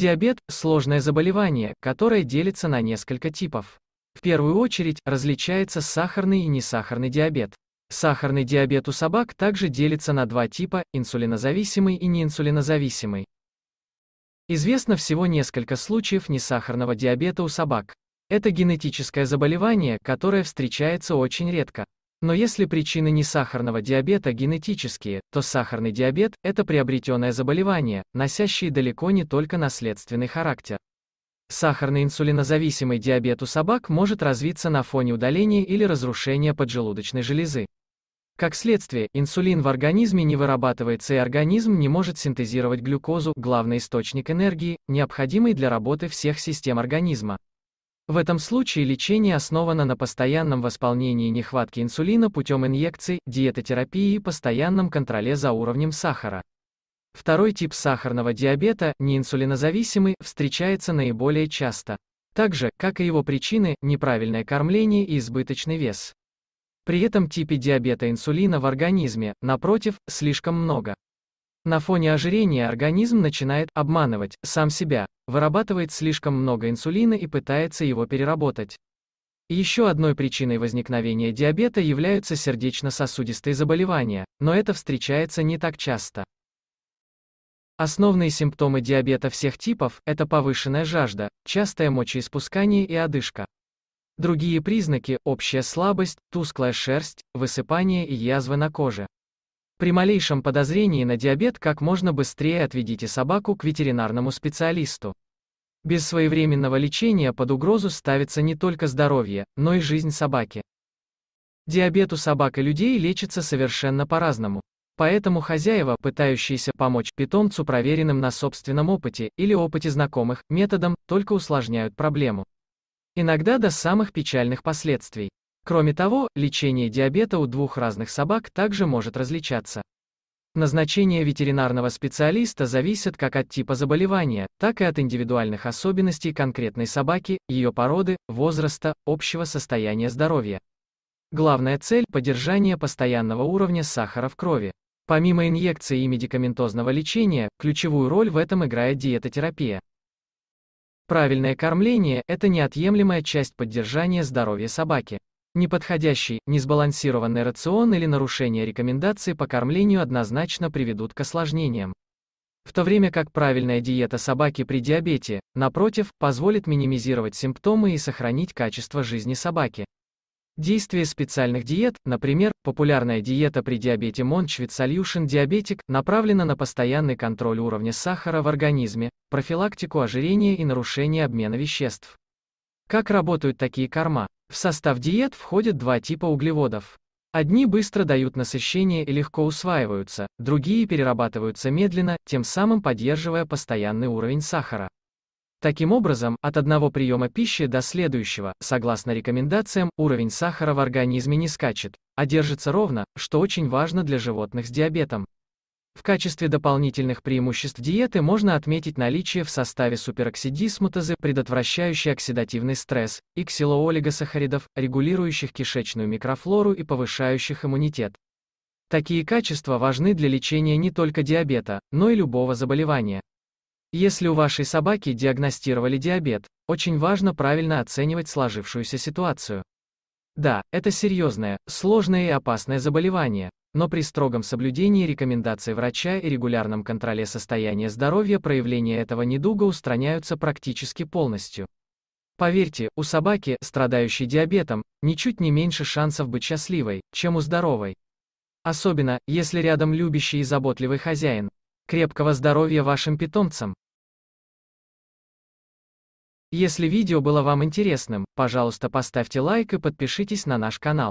Диабет – сложное заболевание, которое делится на несколько типов. В первую очередь, различается сахарный и несахарный диабет. Сахарный диабет у собак также делится на два типа – инсулинозависимый и неинсулинозависимый. Известно всего несколько случаев несахарного диабета у собак. Это генетическое заболевание, которое встречается очень редко. Но если причины не сахарного диабета генетические, то сахарный диабет – это приобретенное заболевание, носящее далеко не только наследственный характер. Сахарный инсулинозависимый диабет у собак может развиться на фоне удаления или разрушения поджелудочной железы. Как следствие, инсулин в организме не вырабатывается и организм не может синтезировать глюкозу, главный источник энергии, необходимый для работы всех систем организма. В этом случае лечение основано на постоянном восполнении нехватки инсулина путем инъекций, диетотерапии и постоянном контроле за уровнем сахара. Второй тип сахарного диабета, неинсулинозависимый, встречается наиболее часто. Так же, как и его причины, неправильное кормление и избыточный вес. При этом типе диабета инсулина в организме, напротив, слишком много. На фоне ожирения организм начинает обманывать сам себя, вырабатывает слишком много инсулина и пытается его переработать. Еще одной причиной возникновения диабета являются сердечно-сосудистые заболевания, но это встречается не так часто. Основные симптомы диабета всех типов – это повышенная жажда, частое мочеиспускание и одышка. Другие признаки – общая слабость, тусклая шерсть, высыпание и язвы на коже. При малейшем подозрении на диабет как можно быстрее отведите собаку к ветеринарному специалисту. Без своевременного лечения под угрозу ставится не только здоровье, но и жизнь собаки. Диабет у собак и людей лечится совершенно по-разному. Поэтому хозяева, пытающиеся помочь питомцу проверенным на собственном опыте или опыте знакомых методом, только усложняют проблему. Иногда до самых печальных последствий. Кроме того, лечение диабета у двух разных собак также может различаться. Назначение ветеринарного специалиста зависит как от типа заболевания, так и от индивидуальных особенностей конкретной собаки, ее породы, возраста, общего состояния здоровья. Главная цель – поддержание постоянного уровня сахара в крови. Помимо инъекций и медикаментозного лечения, ключевую роль в этом играет диетотерапия. Правильное кормление – это неотъемлемая часть поддержания здоровья собаки. Неподходящий, несбалансированный рацион или нарушение рекомендаций по кормлению однозначно приведут к осложнениям. В то время как правильная диета собаки при диабете, напротив, позволит минимизировать симптомы и сохранить качество жизни собаки. Действие специальных диет, например, популярная диета при диабете Monchvit Solution Diabetic, направлена на постоянный контроль уровня сахара в организме, профилактику ожирения и нарушение обмена веществ. Как работают такие корма? В состав диет входят два типа углеводов. Одни быстро дают насыщение и легко усваиваются, другие перерабатываются медленно, тем самым поддерживая постоянный уровень сахара. Таким образом, от одного приема пищи до следующего, согласно рекомендациям, уровень сахара в организме не скачет, а держится ровно, что очень важно для животных с диабетом. В качестве дополнительных преимуществ диеты можно отметить наличие в составе супероксидисмутазы, предотвращающей оксидативный стресс, и ксилоолигосахаридов, регулирующих кишечную микрофлору и повышающих иммунитет. Такие качества важны для лечения не только диабета, но и любого заболевания. Если у вашей собаки диагностировали диабет, очень важно правильно оценивать сложившуюся ситуацию. Да, это серьезное, сложное и опасное заболевание, но при строгом соблюдении рекомендаций врача и регулярном контроле состояния здоровья проявления этого недуга устраняются практически полностью. Поверьте, у собаки, страдающей диабетом, ничуть не меньше шансов быть счастливой, чем у здоровой. Особенно, если рядом любящий и заботливый хозяин. Крепкого здоровья вашим питомцам! Если видео было вам интересным, пожалуйста поставьте лайк и подпишитесь на наш канал.